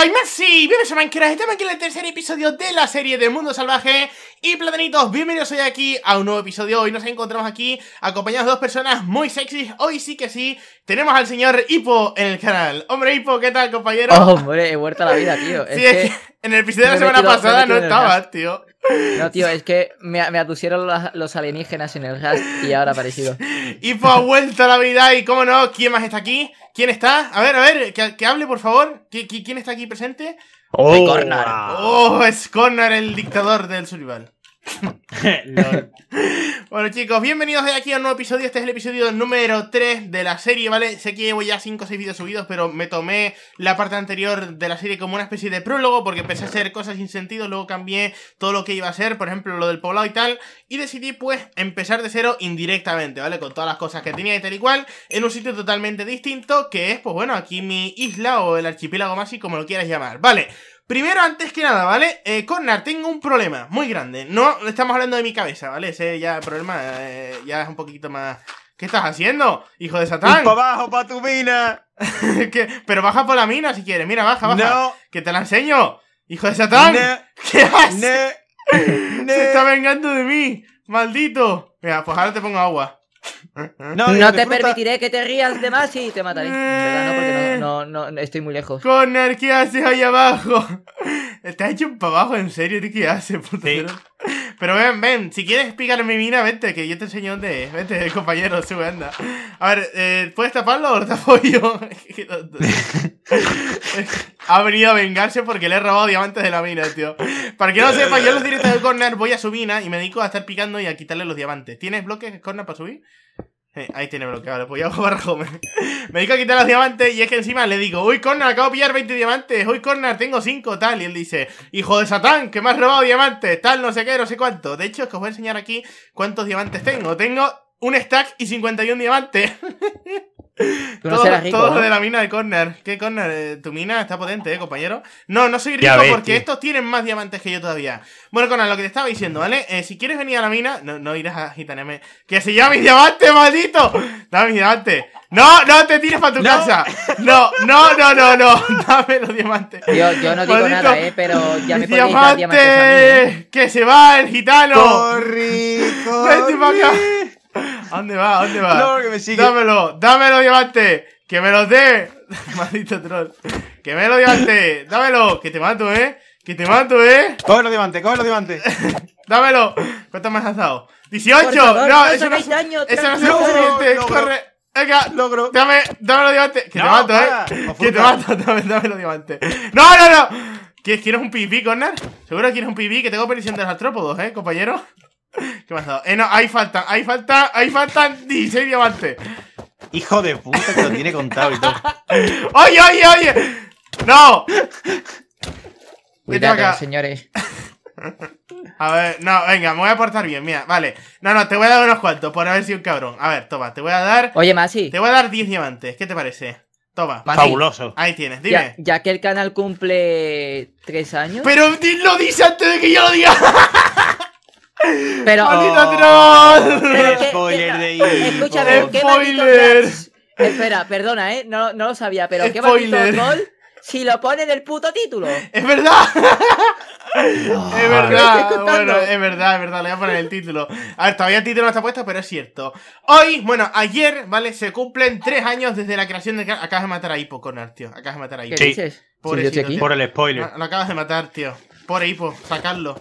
soy Messi, bienvenidos a Minecraft, estamos aquí en el tercer episodio de la serie de Mundo Salvaje y platanitos, bienvenidos hoy aquí a un nuevo episodio, hoy nos encontramos aquí acompañados de dos personas muy sexys, hoy sí que sí, tenemos al señor Hippo en el canal, hombre Hippo, ¿qué tal compañero? Oh, hombre, he vuelto la vida, tío, en el episodio de la semana pasada no estaba tío no, tío, es que me, atusieron los, alienígenas en el gas y ahora ha aparecido. y pues ha vuelto la vida y cómo no, ¿quién más está aquí? ¿Quién está? A ver, a ver, que, hable, por favor. ¿Quién está aquí presente? ¡Oh! ¡Oh! Es Connor, el dictador del survival. bueno chicos, bienvenidos de aquí a un nuevo episodio. Este es el episodio número 3 de la serie, ¿vale? Sé que llevo ya 5 o 6 vídeos subidos, pero me tomé la parte anterior de la serie como una especie de prólogo porque empecé a hacer cosas sin sentido, luego cambié todo lo que iba a hacer, por ejemplo lo del poblado y tal, y decidí pues empezar de cero indirectamente, ¿vale? Con todas las cosas que tenía y tal y cual, en un sitio totalmente distinto que es pues bueno, aquí mi isla o el archipiélago más y como lo quieras llamar, ¿vale? Primero, antes que nada, ¿vale? Eh, Connor, tengo un problema muy grande. No estamos hablando de mi cabeza, ¿vale? Ese ya problema eh, ya es un poquito más... ¿Qué estás haciendo, hijo de Satán? ¡Para abajo, para tu mina! Pero baja por la mina si quieres. Mira, baja, baja. No. Que te la enseño. Hijo de Satán. ¿Qué haces? Se está vengando de mí. Maldito. Mira, pues ahora te pongo agua. No, te permitiré que te rías de más y te mataré. Eh. No, no, estoy muy lejos. Corner, ¿qué haces ahí abajo? Te has hecho un para abajo, en serio, ¿qué haces, puto? Pero ven, ven, si quieres picar mi mina, vente, que yo te enseño dónde es. Vente, compañero, sube, anda. A ver, eh, ¿puedes taparlo o lo yo? ha venido a vengarse porque le he robado diamantes de la mina, tío. Para que no sepa, yo en los directos de Corner voy a su mina y me dedico a estar picando y a quitarle los diamantes. ¿Tienes bloques, Corner, para subir? Eh, ahí tiene bloqueado, le a Homer me dijo a quitar los diamantes y es que encima le digo, uy, Corner, acabo de pillar 20 diamantes, uy, Corner, tengo 5, tal. Y él dice, hijo de Satán, que me has robado diamantes, tal, no sé qué, no sé cuánto. De hecho, que os voy a enseñar aquí cuántos diamantes tengo. Tengo un stack y 51 diamantes. no Todo de la mina de Corner. ¿Qué Corner? Eh, tu mina está potente, ¿eh, compañero? No, no soy rico porque estos tienen más diamantes que yo todavía. Bueno, Corner, lo que te estaba diciendo, ¿vale? Eh, si quieres venir a la mina, no, no irás a gitanearme ¡Que se llame diamante, maldito! Dame diamante No, no te tires para tu casa. No, no, no, no, no. Dame los diamantes. Yo, no digo nada, ¿eh? Pero ya me diamante, dar diamantes eh. ¡Que se va el gitano! ¡Corri, rico dónde va? dónde va? No, porque me sigue. Dámelo, dámelo, diamante. Que me lo dé. Maldito troll. Que me lo diamante. Dámelo. Que te mato, ¿eh? Que te mato, ¿eh? Cógelo, diamante. Cógelo, diamante. Dámelo. ¿Cuánto me has dado? ¡18! no, eso no es. eso no es suficiente. Corre. Venga, logro. Dame, dámelo, diamante. Que te mato, ¿eh? Que te mato. Dame, dámelo, diamante. ¡No, no, no! ¿Quieres, ¿Quieres un pipí, Corner? ¿Seguro que quieres un pipí? Que tengo perdición de los artrópodos, ¿eh, compañero? ¿Qué ha pasado? Eh, no, ahí falta ahí falta ahí faltan 16 diamantes. Hijo de puta que lo tiene contado y todo. ¡Oye, oye, oye! ¡No! Cuidado, señores. A ver, no, venga, me voy a portar bien, mira, vale. No, no, te voy a dar unos cuantos por haber sido un cabrón. A ver, toma, te voy a dar. Oye, más Masi. Te voy a dar 10 diamantes, ¿qué te parece? Toma. Fabuloso. Ahí tienes, dime. Ya, que el canal cumple 3 años. Pero lo dice antes de que yo lo diga. Pero. ¡Maldito oh. Pero Spoiler de Escúchame, Espera, perdona, ¿eh? No, no lo sabía, pero Spoiler. qué maldito gol si lo pone en el puto título. ¡Es verdad! es ah. verdad, bueno, es verdad, es verdad, le voy a poner el título. A ver, todavía el título no está puesto, pero es cierto. Hoy, bueno, ayer, ¿vale? Se cumplen tres años desde la creación de... Acabas de matar a Conar, tío. Acabas de matar a Hippo. ¿Qué dices? por el spoiler. Ah, lo acabas de matar, tío ahí, Hippo, sacarlo.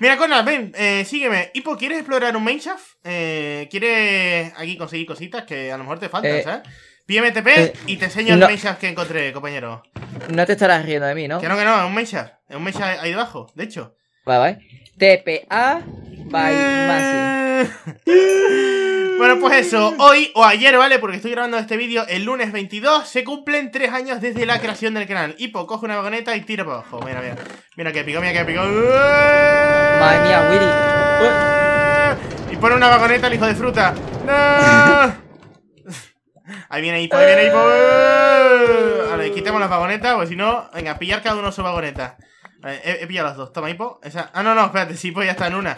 Mira, Conrad, ven, eh, sígueme. Hippo, ¿quieres explorar un Mainshaft? Eh, ¿Quieres aquí conseguir cositas que a lo mejor te faltan, eh, ¿sabes? Pídeme TP eh, y te enseño el Mainshaft que encontré, compañero. No te estarás riendo de mí, ¿no? Que no, que no, es un Mainshaft. Es un Mainshaft ahí debajo, de hecho. Bye, bye. TPA bye eh. Masi. Bueno, pues eso, hoy o ayer, ¿vale? Porque estoy grabando este vídeo el lunes 22 Se cumplen 3 años desde la creación del canal Hipo, coge una vagoneta y tira para abajo Mira, mira, mira que pico, mira que pico. Madre mía, Willy Y pone una vagoneta al hijo de fruta ¡No! Ahí viene Hipo, ahí viene Hipo ver, quitemos las vagonetas, porque si no... Venga, pillar cada uno su vagoneta he, pillado las dos, toma Hipo Ah, no, no, espérate, si Hipo pues ya está en una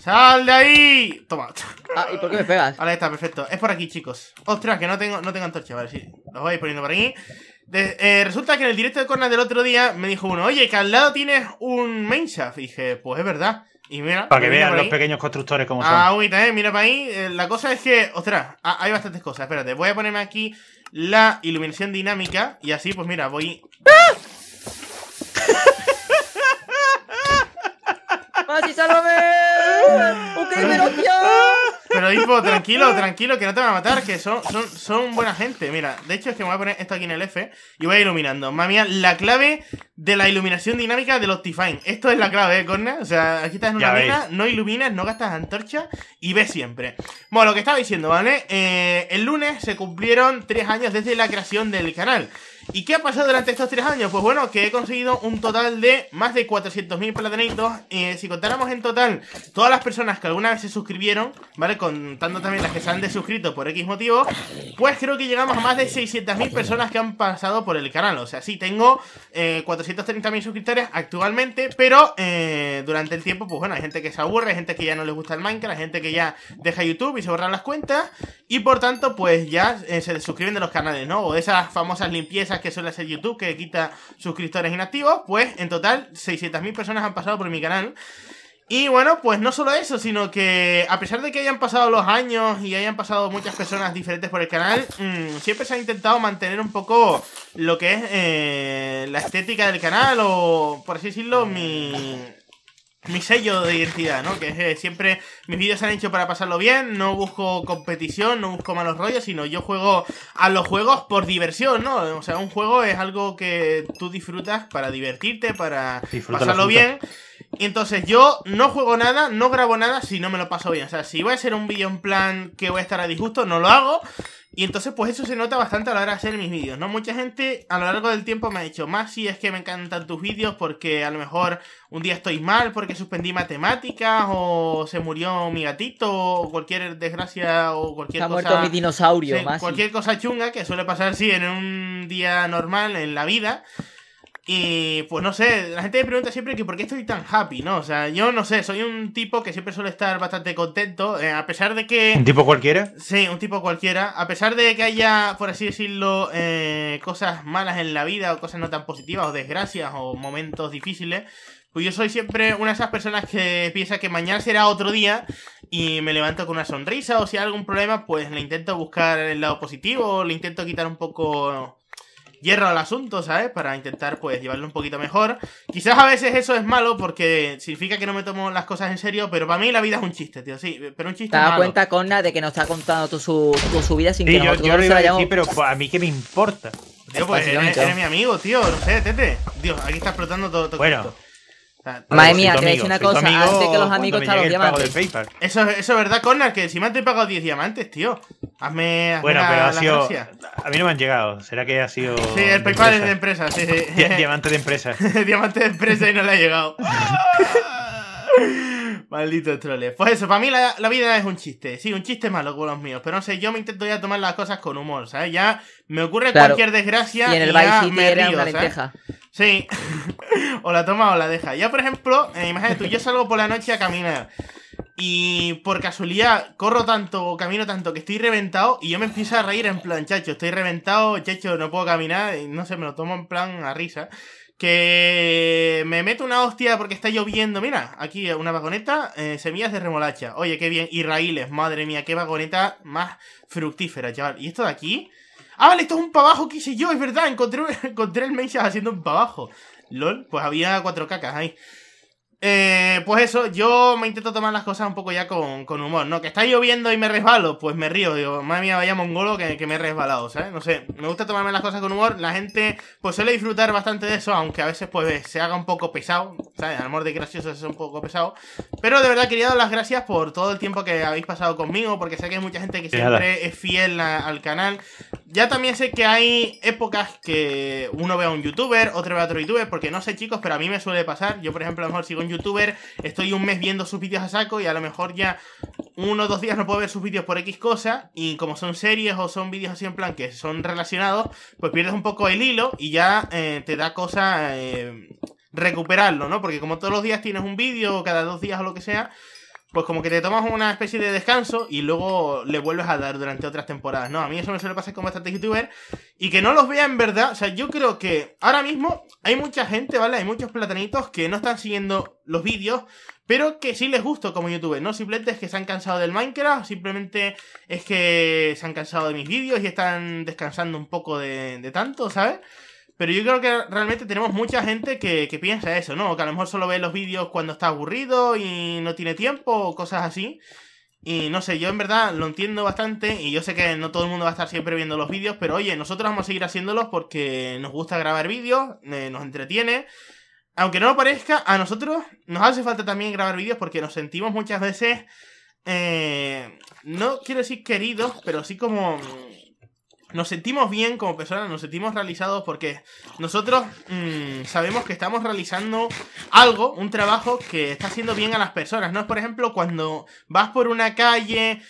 ¡Sal de ahí! Toma. Ah, ¿y por qué me pegas? Vale, está, perfecto. Es por aquí, chicos. Ostras, que no tengo, no tengo antorcha. Vale, sí. Los voy poniendo por aquí. Eh, resulta que en el directo de Corner del otro día me dijo uno, oye, que al lado tienes un main shaft. dije, pues es verdad. Y mira. Para que vean los pequeños constructores como son. Ah, uy, también. mira para ahí. Eh, la cosa es que, ostras, hay bastantes cosas. Espérate, voy a ponerme aquí la iluminación dinámica. Y así, pues mira, voy. ¡Ah! ¡Masi, sálvame! ¡Ucrania, Pero, Hipo, tranquilo, tranquilo, que no te van a matar, que son, son, son buena gente. Mira, de hecho es que me voy a poner esto aquí en el F y voy iluminando. Mami, la clave de la iluminación dinámica de los Optifine. Esto es la clave, ¿eh, O sea, aquí estás en una mina, no iluminas, no gastas antorcha y ves siempre. Bueno, lo que estaba diciendo, ¿vale? Eh, el lunes se cumplieron tres años desde la creación del canal. ¿Y qué ha pasado durante estos tres años? Pues bueno, que he conseguido un total de más de 400.000 platanitos. Eh, si contáramos en total todas las personas que alguna vez se suscribieron, ¿vale? Contando también las que se han desuscrito por X motivo, pues creo que llegamos a más de 600.000 personas que han pasado por el canal. O sea, sí, tengo eh, 430.000 suscriptores actualmente, pero eh, durante el tiempo, pues bueno, hay gente que se aburre, hay gente que ya no le gusta el Minecraft, hay gente que ya deja YouTube y se borran las cuentas, y por tanto, pues ya eh, se suscriben de los canales, ¿no? O de esas famosas limpiezas que suele hacer YouTube, que quita suscriptores inactivos, pues en total 600.000 personas han pasado por mi canal. Y bueno, pues no solo eso, sino que a pesar de que hayan pasado los años y hayan pasado muchas personas diferentes por el canal, mm, siempre se ha intentado mantener un poco lo que es eh, la estética del canal o, por así decirlo, mi, mi sello de identidad, ¿no? Que eh, siempre mis vídeos se han hecho para pasarlo bien, no busco competición, no busco malos rollos, sino yo juego a los juegos por diversión, ¿no? O sea, un juego es algo que tú disfrutas para divertirte, para pasarlo bien. Y entonces yo no juego nada, no grabo nada si no me lo paso bien. O sea, si va a ser un vídeo en plan que voy a estar a disgusto, no lo hago. Y entonces, pues eso se nota bastante a la hora de hacer mis vídeos, ¿no? Mucha gente a lo largo del tiempo me ha dicho, más si es que me encantan tus vídeos porque a lo mejor un día estoy mal porque suspendí matemáticas o se murió mi gatito o cualquier desgracia o cualquier cosa... muerto mi dinosaurio, Cualquier cosa chunga que suele pasar, sí, en un día normal en la vida. Y pues no sé, la gente me pregunta siempre que por qué estoy tan happy, ¿no? O sea, yo no sé, soy un tipo que siempre suele estar bastante contento, eh, a pesar de que... ¿Un tipo cualquiera? Sí, un tipo cualquiera. A pesar de que haya, por así decirlo, eh, cosas malas en la vida o cosas no tan positivas o desgracias o momentos difíciles, pues yo soy siempre una de esas personas que piensa que mañana será otro día y me levanto con una sonrisa o si hay algún problema, pues le intento buscar el lado positivo, le intento quitar un poco hierro al asunto, ¿sabes? Para intentar, pues, llevarlo un poquito mejor. Quizás a veces eso es malo porque significa que no me tomo las cosas en serio, pero para mí la vida es un chiste, tío, sí, pero un chiste ¿Te das cuenta, Conna, de que nos está contando tu, su, vida sin que yo, yo lo Sí, pero pues, a mí qué me importa. Tío, pues, eres, mi amigo, tío, no sé, tete. Dios, aquí está explotando todo. bueno. Madre mía, te voy a decir una cosa, antes que los amigos están los diamantes. Eso, eso es verdad, Connor, que encima te he pagado 10 diamantes, tío. Hazme, bueno, pero ha sido. A mí no me han llegado. ¿Será que ha sido. Sí, el PayPal es de empresa, sí, sí. Diamante de empresa. Diamante de empresa y no le ha llegado. Maldito troles. Pues eso, para mí la, vida es un chiste. Sí, un chiste malo como los míos. Pero no sé, yo me intento ya tomar las cosas con humor, ¿sabes? Ya me ocurre cualquier desgracia y, en el baile ya me río, una lenteja. Sí. o la toma o la deja. Ya, por ejemplo, eh, imagínate tú, yo salgo por la noche a caminar. Y por casualidad corro tanto o camino tanto que estoy reventado y yo me empiezo a reír en plan, chacho, estoy reventado, chacho, no puedo caminar, y no sé, me lo tomo en plan a risa. Que eh, me meto una hostia porque está lloviendo. Mira, aquí una vagoneta, eh, semillas de remolacha. Oye, qué bien. Y raíles, madre mía, qué vagoneta más fructífera, chaval. ¿Y esto de aquí? Ah, vale, esto es un pabajo, que sé yo, es verdad. Encontré, encontré el mesa haciendo un pavajo. LOL, pues había cuatro cacas ahí. Eh, pues eso, yo me intento tomar las cosas un poco ya con, humor, ¿no? Que está lloviendo y me resbalo, pues me río, digo, madre mía, vaya mongolo que, me he resbalado, ¿sabes? No sé, me gusta tomarme las cosas con humor, la gente pues suele disfrutar bastante de eso, aunque a veces pues se haga un poco pesado, ¿sabes? Al amor de gracioso es un poco pesado, pero de verdad quería dar las gracias por todo el tiempo que habéis pasado conmigo, porque sé que hay mucha gente que siempre es fiel al canal. Ya también sé que hay épocas que uno ve a un youtuber, otro ve a otro youtuber, porque no sé chicos, pero a mí me suele pasar, yo por ejemplo a lo mejor sigo youtuber, estoy un mes viendo sus vídeos a saco y a lo mejor ya uno o dos días no puedo ver sus vídeos por X cosa y como son series o son vídeos así en plan que son relacionados, pues pierdes un poco el hilo y ya eh, te da cosa eh, recuperarlo, ¿no? Porque como todos los días tienes un vídeo o cada dos días o lo que sea, pues como que te tomas una especie de descanso y luego le vuelves a dar durante otras temporadas, ¿no? A mí eso me suele pasar con bastantes youtubers y que no los vea en verdad, o sea, yo creo que ahora mismo hay mucha gente, ¿vale? Hay muchos platanitos que no están siguiendo los vídeos, pero que sí les gusto como youtuber, ¿no? Simplemente es que se han cansado del Minecraft, simplemente es que se han cansado de mis vídeos y están descansando un poco de, de tanto, ¿sabes? Pero yo creo que realmente tenemos mucha gente que, piensa eso, ¿no? Que a lo mejor solo ve los vídeos cuando está aburrido y no tiene tiempo o cosas así. Y no sé, yo en verdad lo entiendo bastante y yo sé que no todo el mundo va a estar siempre viendo los vídeos, pero oye, nosotros vamos a seguir haciéndolos porque nos gusta grabar vídeos, eh, nos entretiene. Aunque no lo parezca, a nosotros nos hace falta también grabar vídeos porque nos sentimos muchas veces, eh, no quiero decir queridos, pero sí como nos sentimos bien como personas, nos sentimos realizados porque nosotros mm, sabemos que estamos realizando algo, un trabajo que está haciendo bien a las personas. No es, por ejemplo, cuando vas por una calle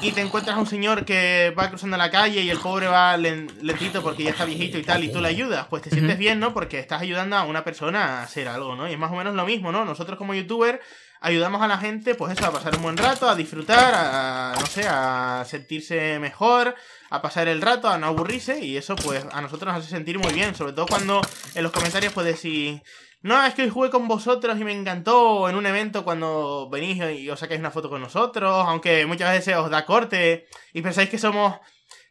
y te encuentras a un señor que va cruzando la calle y el pobre va lentito porque ya está viejito y tal, y tú le ayudas. Pues te sientes bien, ¿no? Porque estás ayudando a una persona a hacer algo, ¿no? Y es más o menos lo mismo, ¿no? Nosotros como youtuber ayudamos a la gente, pues eso, a pasar un buen rato, a disfrutar, a, no sé, a sentirse mejor, a pasar el rato, a no aburrirse y eso pues a nosotros nos hace sentir muy bien, sobre todo cuando en los comentarios pues decís, no, es que hoy jugué con vosotros y me encantó en un evento cuando venís y os sacáis una foto con nosotros, aunque muchas veces os da corte y pensáis que somos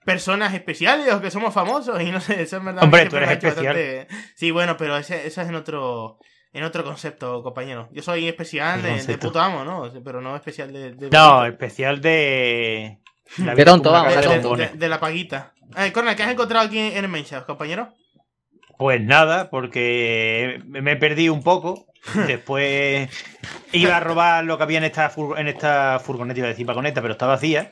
personas especiales o que somos famosos y no sé, eso es verdad. Hombre, tú eres especial. Sí, bueno, pero eso es en otro en otro concepto, compañero. Yo soy especial de, puto amo, ¿no? Pero no especial de... No, especial de qué tonto, vamos, De, la paguita. Eh, ¿qué has encontrado aquí en el mensajero, compañero? Pues nada, porque me perdí un poco. Después iba a robar lo que había en esta, furgoneta, en esta furgoneta, pero está vacía.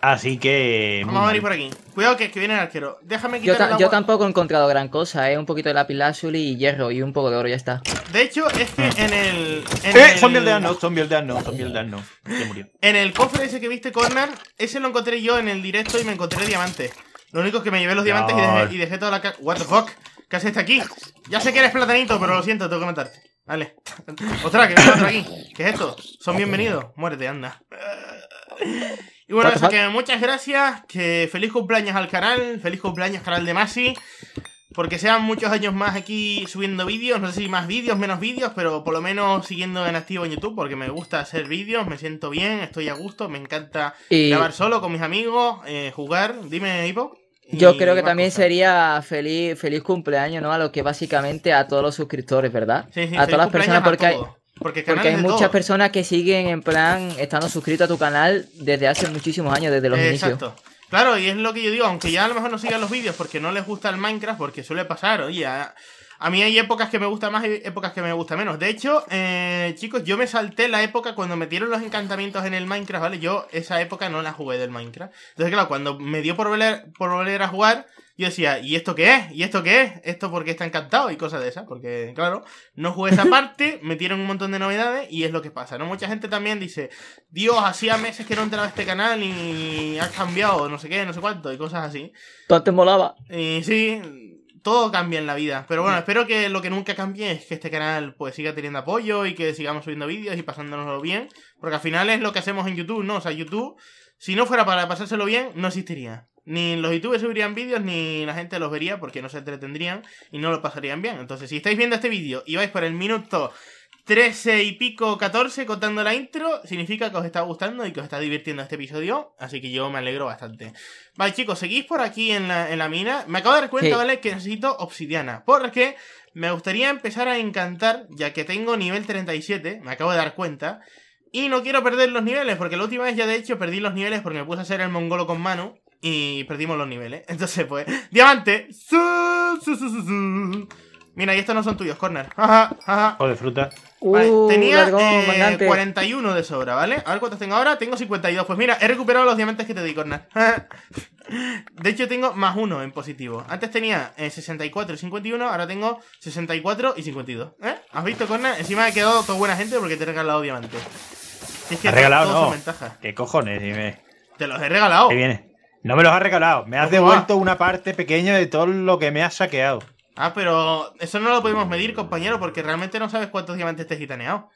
Así que. Vamos a venir por aquí. Cuidado que, que viene el arquero. Déjame quitar yo, yo tampoco he encontrado gran cosa, ¿eh? Un poquito de lapilázuli y hierro y un poco de oro, ya está. De hecho, es que en el. En ¡Eh! El... Zombie aldeano, zombie aldeano, zombie aldeano. Ya murió. En el cofre ese que viste, Corner, ese lo encontré yo en el directo y me encontré diamantes. Lo único es que me llevé los diamantes y dejé, toda la. ¿What the fuck? ¿Qué haces aquí? Ya sé que eres platanito, pero lo siento, tengo que matarte. Vale. Ostras, que viene otro aquí. ¿Qué es esto? Son bienvenidos. Muérete, anda. Y bueno, eso que muchas gracias, que feliz cumpleaños al canal, feliz cumpleaños canal de Masi, porque sean muchos años más aquí subiendo vídeos, no sé si más vídeos, menos vídeos, pero por lo menos siguiendo en activo en YouTube, porque me gusta hacer vídeos, me siento bien, estoy a gusto, me encanta grabar solo con mis amigos, eh, jugar, dime Ivo. Yo creo que también sería feliz, feliz cumpleaños, ¿no? A lo que básicamente a todos los suscriptores, ¿verdad? Sí, sí, a todas las personas, porque hay... Porque, hay muchas personas que siguen en plan estando suscritos a tu canal desde hace muchísimos años, desde los Exacto. Claro, y es lo que yo digo, aunque ya a lo mejor no sigan los vídeos porque no les gusta el Minecraft, porque suele pasar, oye, a, mí hay épocas que me gusta más y épocas que me gusta menos. De hecho, eh, chicos, yo me salté la época cuando metieron los encantamientos en el Minecraft, ¿vale? Yo esa época no la jugué del Minecraft. Entonces, claro, cuando me dio por por volver a jugar, yo decía, ¿y esto qué es? ¿Y esto qué es? ¿Esto porque está encantado? Y cosas de esas, porque claro, no jugué esa parte, metieron un montón de novedades y es lo que pasa, ¿no? Mucha gente también dice, Dios, hacía meses que no entraba a este canal y ha cambiado, no sé qué, no sé cuánto, y cosas así. Tú antes molaba. Y sí, todo cambia en la vida. Pero bueno, espero que lo que nunca cambie es que este canal pues siga teniendo apoyo y que sigamos subiendo vídeos y pasándonoslo bien. Porque al final es lo que hacemos en YouTube, ¿no? O sea, YouTube, si no fuera para pasárselo bien, no existiría. Ni los youtubers subirían vídeos, ni la gente los vería porque no se entretendrían y no lo pasarían bien. Entonces, si estáis viendo este vídeo y vais por el minuto 13 y pico, 14 contando la intro, significa que os está gustando y que os está divirtiendo este episodio, así que yo me alegro bastante. Vale, chicos, seguís por aquí en la, mina. Me acabo de dar cuenta, ¿vale? Que necesito obsidiana, porque me gustaría empezar a encantar, ya que tengo nivel 37, me acabo de dar cuenta, y no quiero perder los niveles, porque la última vez ya de hecho perdí los niveles porque me puse a hacer el mongolo con mano y perdimos los niveles. Entonces, pues, diamante. Mira, y estos no son tuyos, Corner. O de fruta. Uh, tenía 41 eh, de sobra, ¿vale? A ver cuántos tengo ahora. Tengo 52. Pues mira, he recuperado los diamantes que te di, Corner. de hecho, tengo más uno en positivo. Antes tenía 64 eh, y 51. Ahora tengo 64 y 52. ¿Eh? ¿Has visto, Corner? Encima he quedado toda buena gente porque te he regalado diamantes. es que has regalado, no. ¿Qué cojones, dime? Te los he regalado. Ahí viene. No me los has regalado, me has devuelto una parte pequeña de todo lo que me has saqueado. Ah, pero eso no lo podemos medir, compañero, porque realmente no sabes cuántos diamantes te he gitaneado.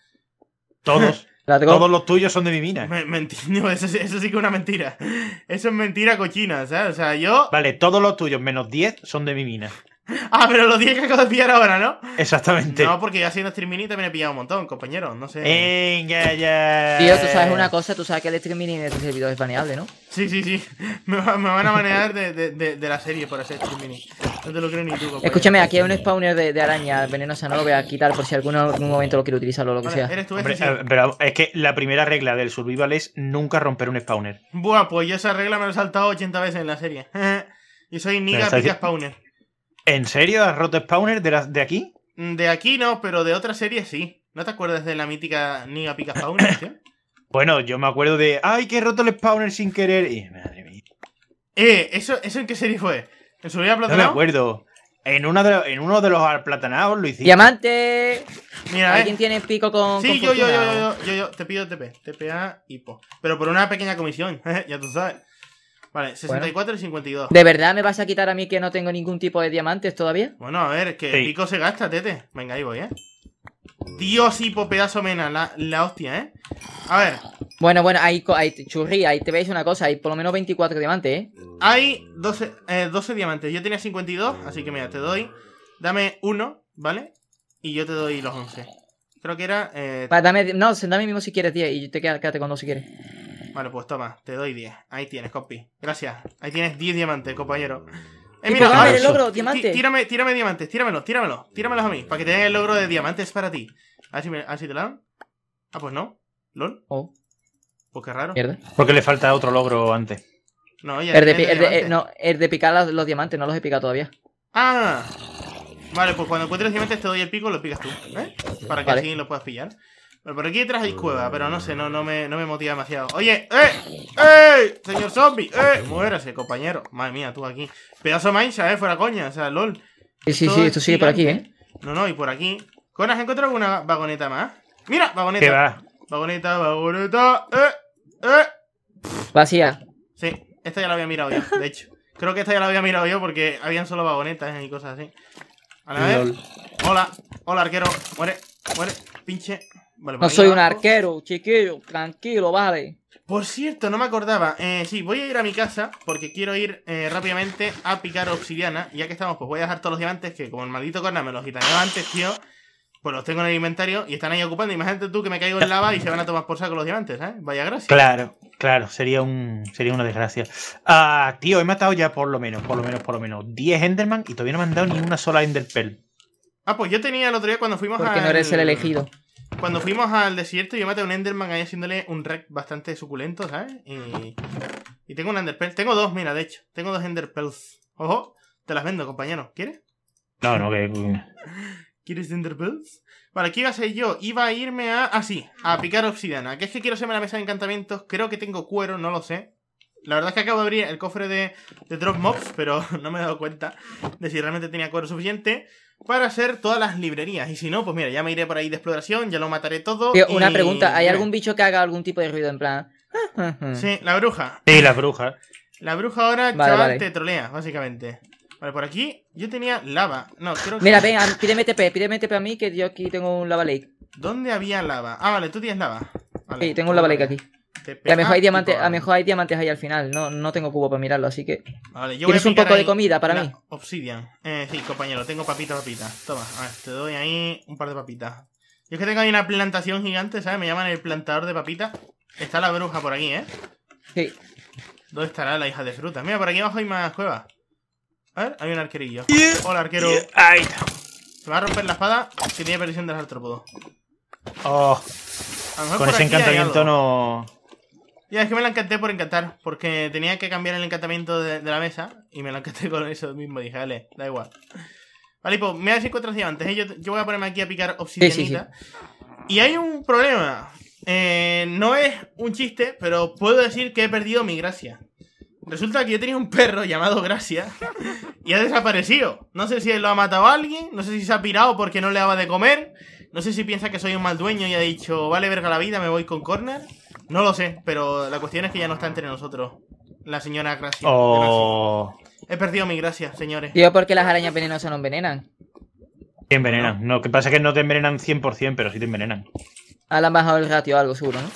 Todos. Todos los tuyos son de mi mina. eso, sí que es una mentira. Eso es mentira cochina, O sea, yo. Vale, todos los tuyos menos 10 son de mi mina. Ah, pero los 10 que acabo de pillar ahora, ¿no? Exactamente. No, porque ya haciendo mini también he pillado un montón, compañeros. No sé. Eh, ya. Tío, tú sabes una cosa, tú sabes que el mini de este servidor es baneable, ¿no? Sí, sí, sí. Me, van a banear de, de, de, la serie por hacer mini No te lo creo ni tú. Compañero. Escúchame, aquí hay un spawner de, araña venenosa, no lo voy a quitar por si alguno, algún momento lo quiero utilizar o lo que sea. Hombre, este eh, Pero es que la primera regla del survival es nunca romper un spawner. Buah, pues yo esa regla me la he saltado 80 veces en la serie. y soy Niga pilla Spawner. ¿En serio has roto Spawner de, de aquí? Mm, de aquí no, pero de otra serie sí. ¿No te acuerdas de la mítica Niga Pica Spawner? bueno, yo me acuerdo de. ¡Ay, que he roto el Spawner sin querer! Y, madre mía. Eh, ¿eso, ¿eso en qué serie fue? ¿En su vida platanado? No me acuerdo. En, una en uno de los aplatanados lo hice. ¡Diamante! Mira, eh. ¿Alguien tiene pico con.? Sí, yo, yo, yo, yo, yo, yo, yo, te pido TP, TPA y PO. Pero por una pequeña comisión, ya tú sabes. Vale, 64 y 52. ¿De verdad me vas a quitar a mí que no tengo ningún tipo de diamantes todavía? Bueno, a ver, que pico se gasta, tete. Venga, ahí voy, ¿eh? Dios, pues hipo, pedazo mena, la, hostia, ¿eh? A ver. Bueno, bueno, ahí, ahí, churri, ahí te veis una cosa, hay por lo menos 24 diamantes, ¿eh? Hay 12, eh, diamantes, yo tenía 52, así que mira, te doy, dame uno, ¿vale? Y yo te doy los 11. Creo que era... Eh, dame, no, dame mismo si quieres 10 y te quédate con dos si quieres. Vale, pues toma, te doy 10. Ahí tienes, copy. Gracias. Ahí tienes 10 diamantes, compañero. Eh, mira, logro, Tírame, tírame diamantes, tíramelos, tíramelos, tíramelos a mí, para que te el logro de diamantes para ti. A ver si, te lo dan. Ah, pues no. ¿Lol? Oh. Pues qué raro. Porque le falta otro logro antes. No, ya el de, eh, picar los, diamantes, no los he picado todavía. Ah. Vale, pues cuando encuentres diamantes te doy el pico, lo picas tú, ¿eh? Para que así lo puedas pillar por aquí detrás hay cueva, pero no sé, no, no, me, no me motiva demasiado. Oye, ¡eh! ¡eh! Señor zombie, ¡eh! Muérase, compañero. Madre mía, tú aquí. Pedazo de mancha, ¿eh? Fuera coña, o sea, lol. Sí, sí, sí, esto sigue por aquí, ¿eh? No, no, y por aquí. ¿Con has encontrado alguna vagoneta más? Mira, vagoneta. ¿Qué va? Vagoneta, vagoneta, ¡eh! ¡eh! Vacía. Sí, esta ya la había mirado yo, de hecho. Creo que esta ya la había mirado yo porque habían solo vagonetas y cosas así. A la vez. Hola, hola, arquero. Muere, muere, pinche no pues soy un arquero, chiquillo, tranquilo, vale. Por cierto, no me acordaba. Eh, sí, voy a ir a mi casa porque quiero ir eh, rápidamente a picar obsidiana. Ya que estamos, pues voy a dejar todos los diamantes que como el maldito corna me los gitaneó antes, tío. Pues los tengo en el inventario y están ahí ocupando. Imagínate tú que me caigo en lava y se van a tomar por saco los diamantes, ¿eh? Vaya gracia. Claro, claro, sería un sería una desgracia. Ah, tío, he matado ya por lo menos, por lo menos, por lo menos 10 Enderman y todavía no me han dado ni una sola Enderpearl. Ah, pues yo tenía el otro día cuando fuimos a. Que no eres el elegido. Cuando fuimos al desierto, yo maté a un Enderman ahí haciéndole un REC bastante suculento, ¿sabes? Y, tengo un Enderpearl. Tengo dos, mira, de hecho. Tengo dos Enderpearls. Ojo, te las vendo, compañero. ¿Quieres? No, no, que. ¿Quieres Enderpearls? Vale, ¿qué iba a ser yo? Iba a irme a. así, ah, a picar obsidiana. Que es que quiero hacerme la mesa de encantamientos. Creo que tengo cuero, no lo sé. La verdad es que acabo de abrir el cofre de, de Drop Mobs, pero no me he dado cuenta de si realmente tenía cuero suficiente para hacer todas las librerías. Y si no, pues mira, ya me iré por ahí de exploración, ya lo mataré todo. Una pregunta, ¿hay algún bicho que haga algún tipo de ruido en plan? sí, la bruja. Sí, la bruja. La bruja ahora, chaval, te trolea, básicamente. Vale, por aquí yo tenía lava. No, Mira, ven, pídeme TP, pídeme TP a mí que yo aquí tengo un lava lake. ¿Dónde había lava? Ah, vale, tú tienes lava. sí, tengo un lava lake aquí a mejor mejor hay diamantes ahí al final, no, no tengo cubo para mirarlo, así que. Vale, yo un poco de comida para mí? Obsidian. Eh, sí, compañero, tengo papitas, papitas. Toma, a ver, te doy ahí un par de papitas. Yo es que tengo ahí una plantación gigante, ¿sabes? Me llaman el plantador de papitas. Está la bruja por aquí, ¿eh? Sí. ¿Dónde estará la hija de fruta? Mira, por aquí abajo hay más cuevas. A ver, hay un arquerillo. Hola, arquero. Ahí está. Se va a romper la espada si tiene perdición de artrópodo. Oh. Con ese encantamiento no. Ya, es que me la encanté por encantar, porque tenía que cambiar el encantamiento de, la mesa y me la encanté con eso mismo. Dije, dale, da igual. Vale, pues me das cuatro diamantes. ¿eh? Yo, yo, voy a ponerme aquí a picar obsidianita. Y hay un problema. Eh, no es un chiste, pero puedo decir que he perdido mi gracia. Resulta que yo tenía un perro llamado Gracia y ha desaparecido. No sé si lo ha matado alguien, no sé si se ha pirado porque no le daba de comer, no sé si piensa que soy un mal dueño y ha dicho, vale verga la vida, me voy con Corner. No lo sé, pero la cuestión es que ya no está entre nosotros. La señora Gracia. Oh. He perdido mi gracia, señores. por porque las arañas venenosas no envenenan? Sí envenenan. No, que pasa que no te envenenan 100%, pero sí te envenenan. A la bajado el ratio algo, seguro, ¿no?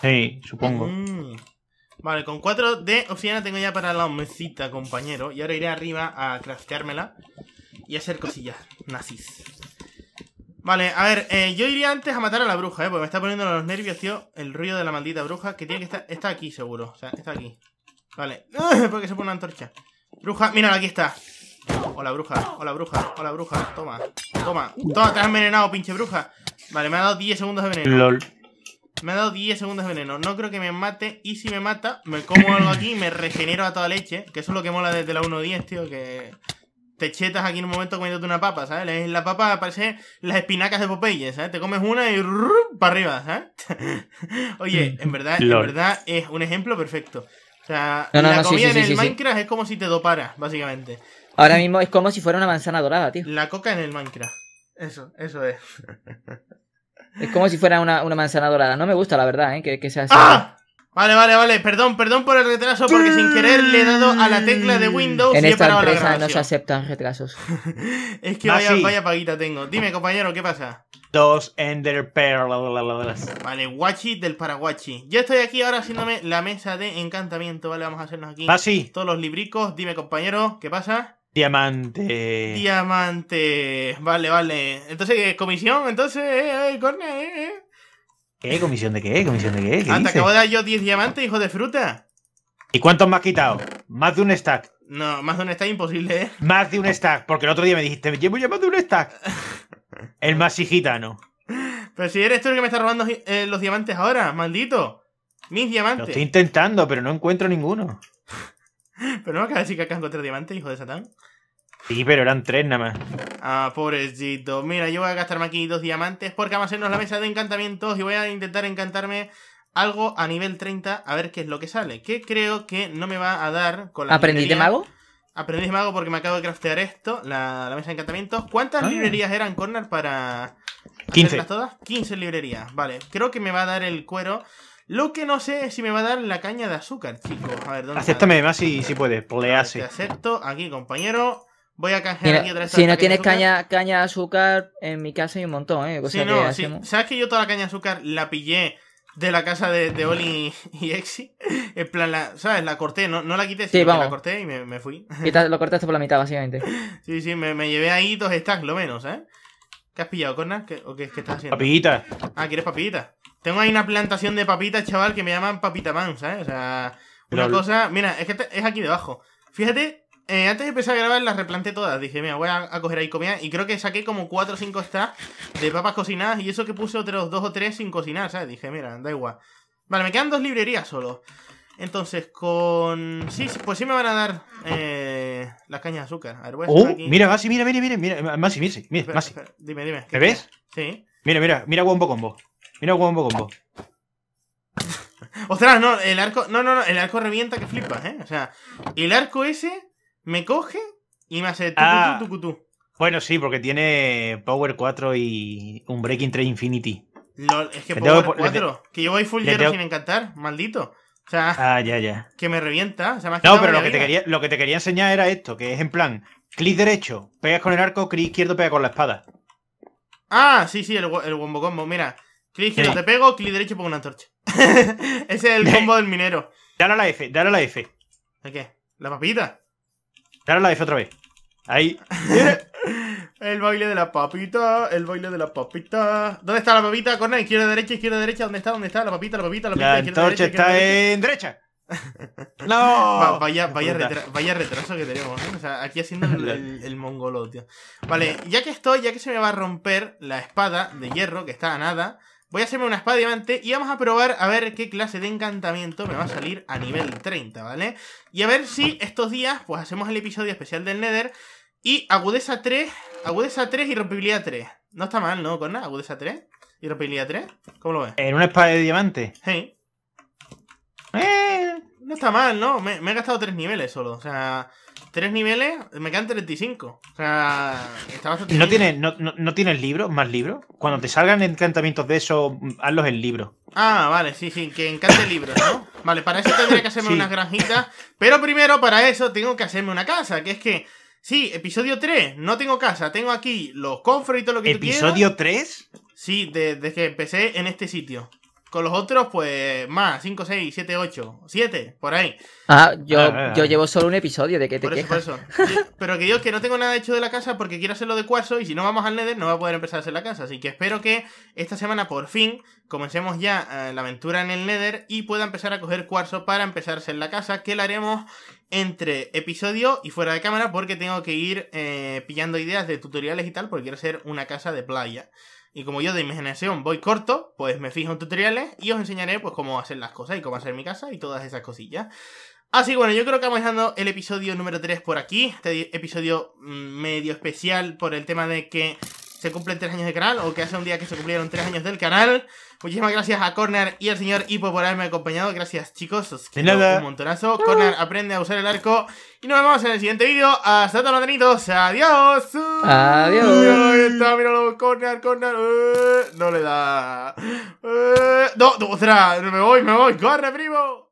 Sí, supongo. Mm. Vale, con 4 de obsidiana tengo ya para la mesita, compañero. Y ahora iré arriba a crafteármela y hacer cosillas nazis. Vale, a ver, eh, yo iría antes a matar a la bruja, eh, porque me está poniendo los nervios, tío, el ruido de la maldita bruja, que tiene que estar... Está aquí, seguro, o sea, está aquí. Vale, porque se pone una antorcha. Bruja, mira aquí está. Hola, bruja, hola, bruja, hola, bruja, toma, toma. Toma, te has envenenado, pinche bruja. Vale, me ha dado 10 segundos de veneno. LOL. Me ha dado 10 segundos de veneno. No creo que me mate. Y si me mata, me como algo aquí y me regenero a toda leche. Que eso es lo que mola desde la 1.10, tío. Que te chetas aquí en un momento comiéndote una papa, ¿sabes? La papa parece las espinacas de Popeye, ¿sabes? Te comes una y para arriba, ¿sabes? Oye, mm. en verdad, en verdad es un ejemplo perfecto. O sea, la comida en el Minecraft es como si te doparas, básicamente. Ahora mismo es como si fuera una manzana dorada, tío. La coca en el Minecraft. Eso, eso es. Es como si fuera una, manzana dorada. No me gusta, la verdad, ¿eh? que, que sea ¡Ah! así. Vale, vale, vale, perdón, perdón por el retraso porque sin querer le he dado a la tecla de Windows y he esta empresa no se aceptan retrasos. es que vaya, ah, vaya paguita tengo. Dime, compañero, ¿qué pasa? Dos Ender Pearls. Vale, Guachi del Paraguachi. Yo estoy aquí ahora haciéndome la mesa de encantamiento, ¿vale? Vamos a hacernos aquí ah, todos los libricos. Dime, compañero, ¿qué pasa? Diamante. Diamante. Vale, vale. Entonces, ¿comisión? Entonces, eh, corne, eh. eh, eh. ¿Qué? ¿Comisión de qué? ¿Comisión de qué? ¿Qué ah, ¡Te acabo de dar yo 10 diamantes, hijo de fruta. ¿Y cuántos me has quitado? Más de un stack. No, más de un stack imposible, ¿eh? Más de un stack, porque el otro día me dijiste, me llevo ya más de un stack. el más gitano. Pero si eres tú el que me está robando eh, los diamantes ahora, maldito. Mis diamantes. Lo estoy intentando, pero no encuentro ninguno. pero no acabas de decir que acá encontré diamantes, hijo de Satán. Sí, pero eran tres nada más. Ah, pobrecito. Mira, yo voy a gastarme aquí dos diamantes porque vamos a hacernos la mesa de encantamientos y voy a intentar encantarme algo a nivel 30 a ver qué es lo que sale. Que creo que no me va a dar con la. ¿Aprendí de mago? Aprendí de mago porque me acabo de craftear esto, la, mesa de encantamientos. ¿Cuántas ah. librerías eran, Corner, para. 15. todas? 15 librerías, vale. Creo que me va a dar el cuero. Lo que no sé es si me va a dar la caña de azúcar, chicos. A ver, ¿dónde Acéptame más si, si puedes, please. Te acepto aquí, compañero voy a canjear aquí otra vez. Si no tienes caña, caña de azúcar, en mi casa hay un montón, ¿eh? Pues sí, no, sí. ¿Sabes que yo toda la caña de azúcar la pillé de la casa de, de Oli y Exi? En plan, la, ¿sabes? La corté, no, no la quité, sí, sino Que la corté y me, me fui. Y lo cortaste por la mitad, básicamente. sí, sí, me, me, llevé ahí dos stacks, lo menos, ¿eh? ¿Qué has pillado, Cornel? ¿Qué, estás haciendo? Papita. Ah, ¿quieres papita? Tengo ahí una plantación de papitas, chaval, que me llaman Papita ¿sabes? ¿eh? O sea, una cosa... Mira, es que es aquí debajo. Fíjate eh, antes de empezar a grabar las replanté todas. Dije, mira, voy a, coger ahí comida. Y creo que saqué como 4 o 5 está de papas cocinadas. Y eso que puse otros 2 o 3 sin cocinar, ¿sabes? Dije, mira, da igual. Vale, me quedan dos librerías solo. Entonces, con... Sí, pues sí me van a dar eh, las cañas de azúcar. A ver, voy a oh, aquí. mira, Masi, mira, mira, mira, mira. Eh, Masi, mira, Masi. dime, dime. ¿Te ves? Sí. Mira, mira, mira Wombo Combo. Mira Wombo Combo. Ostras, no, el arco... No, no, no, el arco revienta que flipas, ¿eh? O sea, el arco ese me coge y me hace tu ah. Bueno, sí, porque tiene Power 4 y un Breaking 3 Infinity. es que Power 4, que yo voy full hierro sin encantar, maldito. O sea, ah, ya, ya. que me revienta. no, pero lo que, te quería, lo que, te quería, enseñar era esto, que es en plan, clic derecho, pegas con el arco, clic izquierdo, pega con la espada. Ah, sí, sí, el, el wombo combo, mira. Clic izquierdo te pego, clic derecho pongo una antorcha. Ese es el combo del minero. Dale a la F, dale a la F. ¿De qué? ¿La papita? claro la vez otra vez. Ahí. el baile de la papita, el baile de la papita. ¿Dónde está la papita? quiero izquierda, derecha, izquierda, derecha. ¿Dónde está? ¿Dónde está? La papita, la papita, la papita. La derecha, está en derecha. ¡No! vaya, vaya, vaya, retraso que tenemos. ¿eh? O sea, aquí haciendo el, el, el, mongolo, tío. Vale, ya que estoy, ya que se me va a romper la espada de hierro que está a nada, Voy a hacerme una espada de diamante y vamos a probar a ver qué clase de encantamiento me va a salir a nivel 30, ¿vale? Y a ver si estos días, pues hacemos el episodio especial del Nether y agudeza 3, agudeza 3 y rompibilidad 3. No está mal, ¿no, Corna? Agudeza 3 y rompibilidad 3. ¿Cómo lo ves? En una espada de diamante. Sí. Eh, no está mal, ¿no? Me, me he gastado 3 niveles solo, o sea tres niveles, me quedan 35. O sea, está ¿No tienes, no, no, tienes libros? ¿Más libros? Cuando te salgan encantamientos de eso, hazlos en libro. Ah, vale, sí, sí, que encante libros, ¿no? Vale, para eso tendría que hacerme unas granjitas. Pero primero, para eso, tengo que hacerme una casa, que es que. Sí, episodio 3, no tengo casa, tengo aquí los cofres y todo lo que ¿Episodio tú ¿Episodio 3? Sí, desde que empecé en este sitio. Con los otros, pues más, 5, 6, 7, 8, 7, por ahí. Ah, yo, ah, ah, ah. llevo solo un episodio de que te por Eso, Pero que dios que no tengo nada hecho de la casa porque quiero hacerlo de cuarzo y si no vamos al Nether no va a poder empezar a hacer la casa. Así que espero que esta semana por fin comencemos ya eh, la aventura en el Nether y pueda empezar a coger cuarzo para empezar a hacer la casa, que la haremos entre episodio y fuera de cámara porque tengo que ir eh, pillando ideas de tutoriales y tal porque quiero hacer una casa de playa. Y como yo de imaginación voy corto, pues me fijo en tutoriales y os enseñaré pues cómo hacer las cosas y cómo hacer mi casa y todas esas cosillas. Así que bueno, yo creo que vamos dejando el episodio número 3 por aquí. Este episodio mm, medio especial por el tema de que se cumplen 3 años de canal o que hace un día que se cumplieron 3 años del canal. Muchísimas gracias a Corner y al señor Hipo por haberme acompañado. Gracias, chicos. Os quiero un montonazo. Corner aprende a usar el arco. Y nos vemos en el siguiente vídeo. Hasta todos, Adiós. Adiós. está, míralo. Corner, Corner. Eh, no le da. Eh, no, no, Me voy, me voy. Corre, primo.